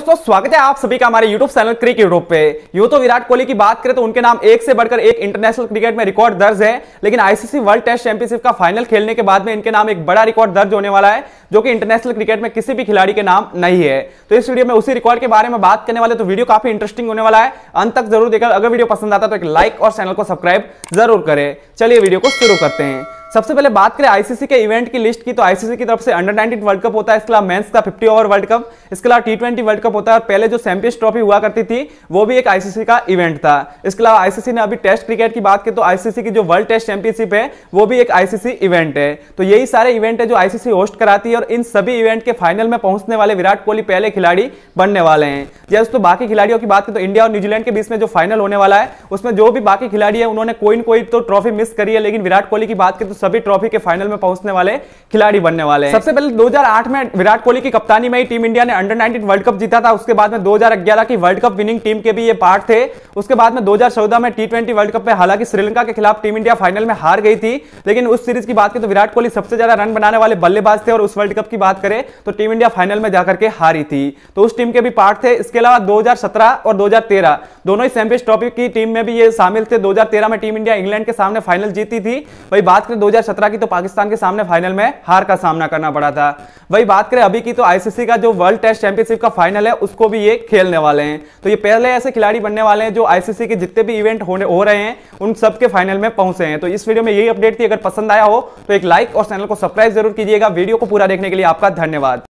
दोस्तों स्वागत है आप सभी का हमारे YouTube चैनल क्रिक यूट्यूब पे यूं तो विराट कोहली की बात करें तो उनके नाम एक से बढ़कर एक इंटरनेशनल क्रिकेट में रिकॉर्ड दर्ज है लेकिन आईसीसी वर्ल्ड टेस्ट चैंपियनशिप का फाइनल खेलने के बाद में इनके नाम एक बड़ा रिकॉर्ड दर्ज होने वाला है जो कि इंटरनेशनल क्रिकेट में किसी भी खिलाड़ी के नाम नहीं है तो इस वीडियो में उसी रिकॉर्ड के बारे में बात करने वाले तो वीडियो काफी इंटरेस्टिंग होने वाला है अंत तक जरूर देखकर अगर वीडियो पसंद आता तो एक लाइक और चैनल को सब्सक्राइब जरूर करें चलिए वीडियो को शुरू करते हैं सबसे पहले बात करें आईसीसी के इवेंट की लिस्ट की तो आईसीसी की तरफ से अंडर 19 वर्ल्ड कप होता है इसके अलावा मेंस का 50 ओवर वर्ल्ड कप इसके अलावा टी ट्वेंटी वर्ल्ड कप होता है और पहले जो सैंपियस ट्रॉफी हुआ करती थी वो भी एक आईसीसी का इवेंट था इसके अलावा आईसीसी ने अभी टेस्ट क्रिकेट की बात की तो आईसीसी की जो वर्ल्ड टेस्ट चैंपियनशिप है वो भी एक आईसीसी इवेंट है तो यही सारे इवेंट है जो आईसीसी होस्ट कराती है और इन सभी इवेंट के फाइनल में पहुंचने वाले विराट कोहली पहले खिलाड़ी बनने वाले हैं या दोस्तों बाकी खिलाड़ियों की बात करें तो इंडिया और न्यूजीलैंड के बीच में जो फाइनल होने वाला है उसमें जो भी बाकी खिलाड़ी है उन्होंने कोई ना कोई तो ट्रॉफी मिस करी है लेकिन विराट कोहली की बात करें तो सभी ट्रॉफी के फाइनल में पहुंचने वाले खिलाड़ी बनने वाले हैं सबसे पहले 2008 में विराट कोहली की कप्तानी में ही टीम इंडिया ने अंडर 19 वर्ल्ड कप जीता था उसके बाद में 2011 की वर्ल्ड कप विनिंग टीम के भी ये पार्ट थे उसके बाद में 2014 में टी वर्ल्ड कप में हालांकि श्रीलंका के खिलाफ टीम इंडिया फाइनल में हार गई थी लेकिन उस सीरीज की बात करें तो विराट कोहली सबसे ज्यादा रन बनाने वाले बल्लेबाज थे और उस वर्ल्ड कप की बात करें तो टीम इंडिया फाइनल में जाकर के हारी थी तो उस टीम के भी पार्ट थे इसके अलावा दो और दो दोनों ही सैम्पियस ट्रॉफी की टीम में भी ये शामिल थे 2013 में टीम इंडिया इंग्लैंड के सामने फाइनल जीती थी वही बात करें 2017 की तो पाकिस्तान के सामने फाइनल में हार का सामना करना पड़ा था वही बात करें अभी की तो आईसीसी का जो वर्ल्ड टेस्ट चैंपियनशिप का फाइनल है उसको भी ये खेलने वाले हैं तो ये पहले ऐसे खिलाड़ी बनने वाले हैं जो आईसीसी के जितने भी इवेंट होने हो रहे हैं उन सबके फाइनल में पहुंचे हैं तो इस वीडियो में यही अपडेट थी अगर पसंद आया हो तो एक लाइक और चैनल को सब्सक्राइब जरूर कीजिएगा वीडियो को पूरा देखने के लिए आपका धन्यवाद